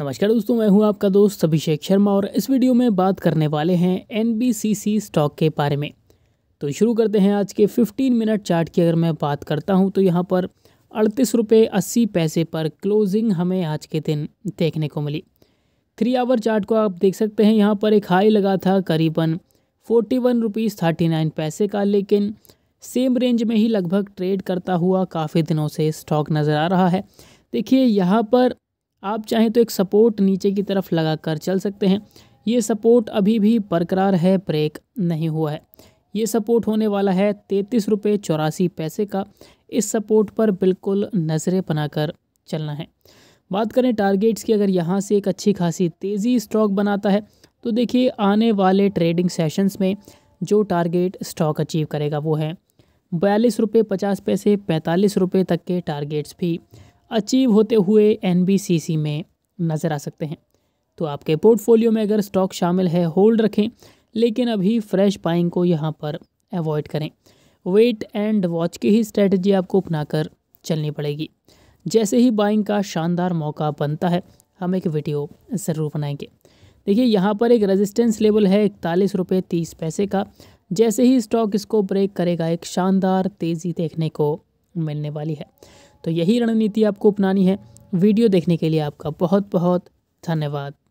नमस्कार दोस्तों मैं हूं आपका दोस्त अभिषेक शर्मा और इस वीडियो में बात करने वाले हैं एन स्टॉक के बारे में तो शुरू करते हैं आज के 15 मिनट चार्ट की अगर मैं बात करता हूं तो यहां पर अड़तीस रुपये अस्सी पैसे पर क्लोजिंग हमें आज के दिन देखने को मिली थ्री आवर चार्ट को आप देख सकते हैं यहाँ पर एक हाई लगा था करीबन forty one rupees thirty nine पैसे का लेकिन सेम रेंज में ही लगभग ट्रेड करता हुआ काफ़ी दिनों से स्टॉक नज़र आ रहा है देखिए यहाँ पर आप चाहें तो एक सपोर्ट नीचे की तरफ लगाकर चल सकते हैं ये सपोर्ट अभी भी बरकरार है ब्रेक नहीं हुआ है ये सपोर्ट होने वाला है तैंतीस रुपये चौरासी पैसे का इस सपोर्ट पर बिल्कुल नज़रें बनाकर चलना है बात करें टारगेट्स की अगर यहाँ से एक अच्छी खासी तेज़ी स्टॉक बनाता है तो देखिए आने वाले ट्रेडिंग सेशंस में जो टारगेट स्टॉक अचीव करेगा वो है बयालीस रुपये पचास पैसे पैंतालीस रुपये तक के टारगेट्स भी अचीव होते हुए एन में नज़र आ सकते हैं तो आपके पोर्टफोलियो में अगर स्टॉक शामिल है होल्ड रखें लेकिन अभी फ्रेश बाइंग को यहाँ पर अवॉइड करें वेट एंड वॉच की ही स्ट्रेटजी आपको अपनाकर चलनी पड़ेगी जैसे ही बाइंग का शानदार मौका बनता है हम एक वीडियो ज़रूर बनाएंगे देखिए यहाँ पर एक रेजिस्टेंस लेवल है इकतालीस रुपये तीस पैसे का जैसे ही स्टॉक इसको ब्रेक करेगा एक शानदार तेज़ी देखने को मिलने वाली है तो यही रणनीति आपको अपनानी है वीडियो देखने के लिए आपका बहुत बहुत धन्यवाद